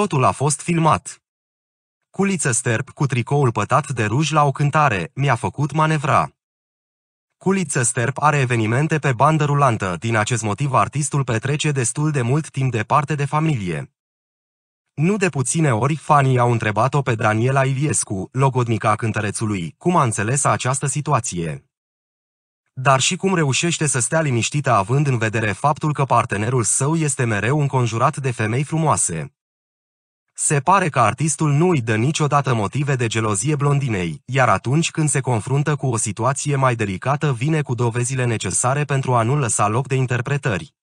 Totul a fost filmat. Culiță sterp cu tricoul pătat de ruj la o cântare, mi-a făcut manevra. Culiță sterp are evenimente pe bandă rulantă, din acest motiv artistul petrece destul de mult timp departe de familie. Nu de puține ori, fanii au întrebat-o pe Daniela Iliescu, logodnica cântărețului, cum a înțeles această situație. Dar și cum reușește să stea liniștită având în vedere faptul că partenerul său este mereu înconjurat de femei frumoase. Se pare că artistul nu îi dă niciodată motive de gelozie blondinei, iar atunci când se confruntă cu o situație mai delicată vine cu dovezile necesare pentru a nu lăsa loc de interpretări.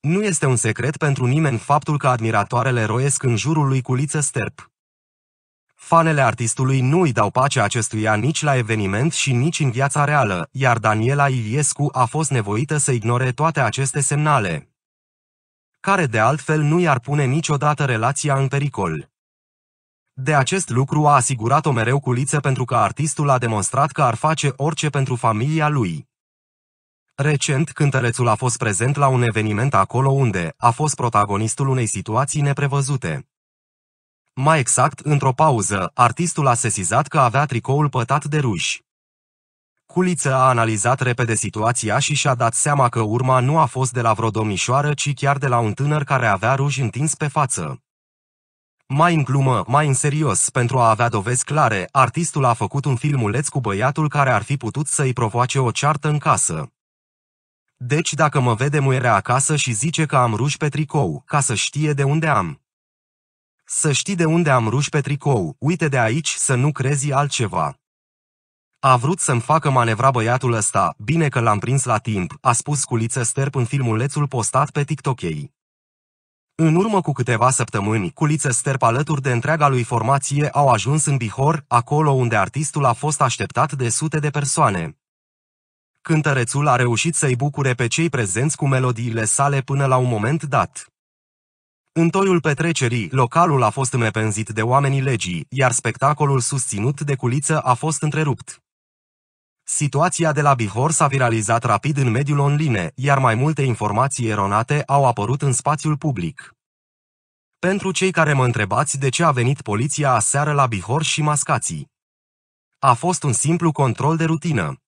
Nu este un secret pentru nimeni faptul că admiratoarele roiesc în jurul lui Culiță Sterp. Fanele artistului nu îi dau pace acestuia nici la eveniment și nici în viața reală, iar Daniela Iliescu a fost nevoită să ignore toate aceste semnale care de altfel nu i-ar pune niciodată relația în pericol. De acest lucru a asigurat-o mereu culiță pentru că artistul a demonstrat că ar face orice pentru familia lui. Recent, cântărețul a fost prezent la un eveniment acolo unde a fost protagonistul unei situații neprevăzute. Mai exact, într-o pauză, artistul a sesizat că avea tricoul pătat de ruși. Culiță a analizat repede situația și și-a dat seama că urma nu a fost de la vreo domnișoară, ci chiar de la un tânăr care avea ruj întins pe față. Mai în glumă, mai în serios, pentru a avea dovezi clare, artistul a făcut un filmuleț cu băiatul care ar fi putut să-i provoace o ceartă în casă. Deci dacă mă vede muierea acasă și zice că am ruj pe tricou, ca să știe de unde am. Să știi de unde am ruj pe tricou, uite de aici să nu crezi altceva. A vrut să-mi facă manevra băiatul ăsta, bine că l-am prins la timp, a spus Culiță Sterp în filmulețul postat pe TikTok ei. În urmă cu câteva săptămâni, Culiță Sterp alături de întreaga lui formație au ajuns în Bihor, acolo unde artistul a fost așteptat de sute de persoane. Cântărețul a reușit să-i bucure pe cei prezenți cu melodiile sale până la un moment dat. În toiul petrecerii, localul a fost mepenzit de oamenii legii, iar spectacolul susținut de Culiță a fost întrerupt. Situația de la Bihor s-a viralizat rapid în mediul online, iar mai multe informații eronate au apărut în spațiul public. Pentru cei care mă întrebați de ce a venit poliția aseară la Bihor și mascații. A fost un simplu control de rutină.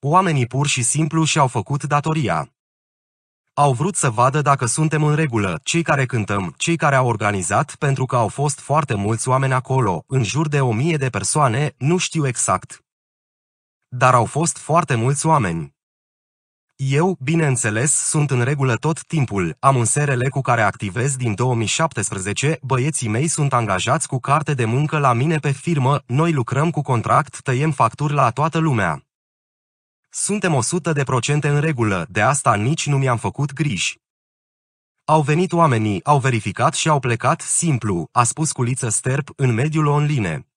Oamenii pur și simplu și-au făcut datoria. Au vrut să vadă dacă suntem în regulă, cei care cântăm, cei care au organizat, pentru că au fost foarte mulți oameni acolo, în jur de o mie de persoane, nu știu exact dar au fost foarte mulți oameni. Eu, bineînțeles, sunt în regulă tot timpul, am un SRL cu care activez din 2017, băieții mei sunt angajați cu carte de muncă la mine pe firmă, noi lucrăm cu contract, tăiem facturi la toată lumea. Suntem 100% în regulă, de asta nici nu mi-am făcut griji. Au venit oamenii, au verificat și au plecat simplu, a spus Culiță Sterp în mediul online.